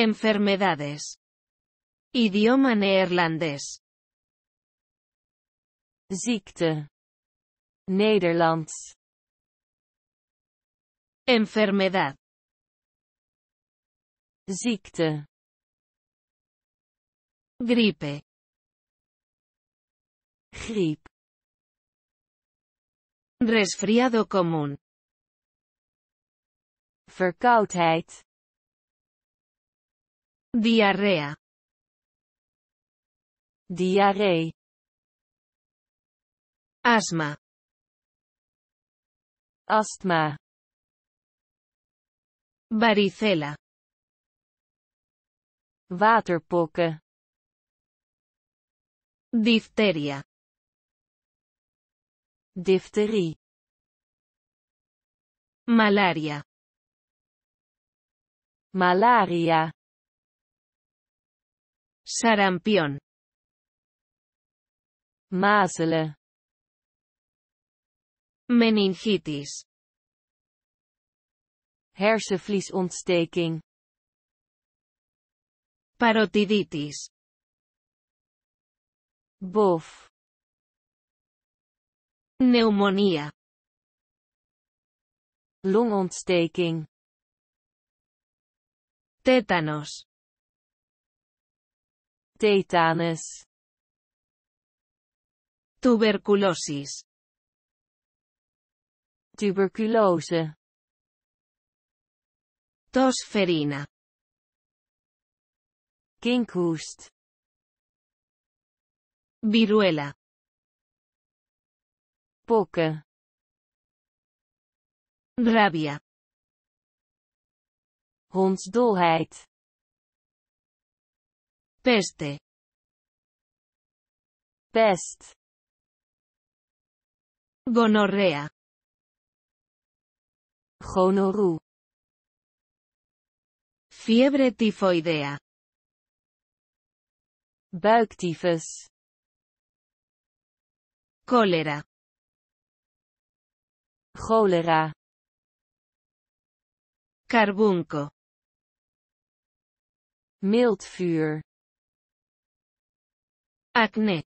Enfermedades. Idioma neerlandés. Ziekte. Nederlands. Enfermedad. Ziekte. Gripe. Griep. Resfriado común. Verkoudheid. Diarrea. Diarrea. Asma. Astma. Varicela. Waterpokken. Difteria. Difterie. Malaria. Malaria. Sarampión. mazle, Meningitis. Hersenvliesontsteking. Parotiditis. Bof. Neumonía. Longontsteking. Tétanos tetanus, tuberculosis, tuberculose, tosferina, kinkhoest, viruela, pokken, rabia, hondsdolheid, Peste. Pest. Gonorrea. Gonorru. Fiebre tifoidea. Buiktyfus. Cólera. Cholera. Carbunco. Acné.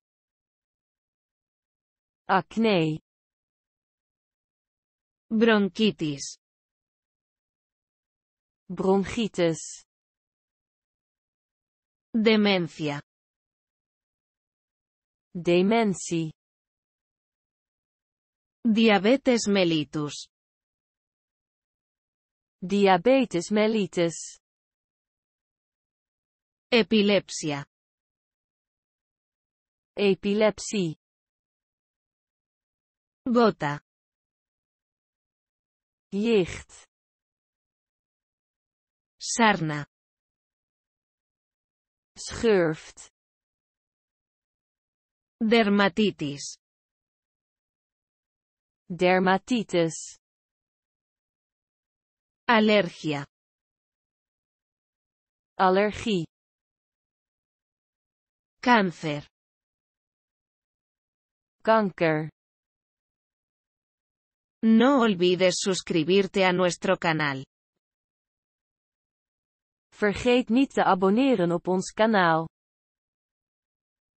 Acné. Bronquitis. Bronquitis. Demencia. Demencia. Diabetes mellitus. Diabetes mellitus. Epilepsia. Epilepsie. Bota. Licht. Sarna. Schurft. Dermatitis. Dermatitis. allergia Allergie. kanker. Conquer. No olvides suscribirte a nuestro canal. Vergeet niet te abonneren op ons kanaal.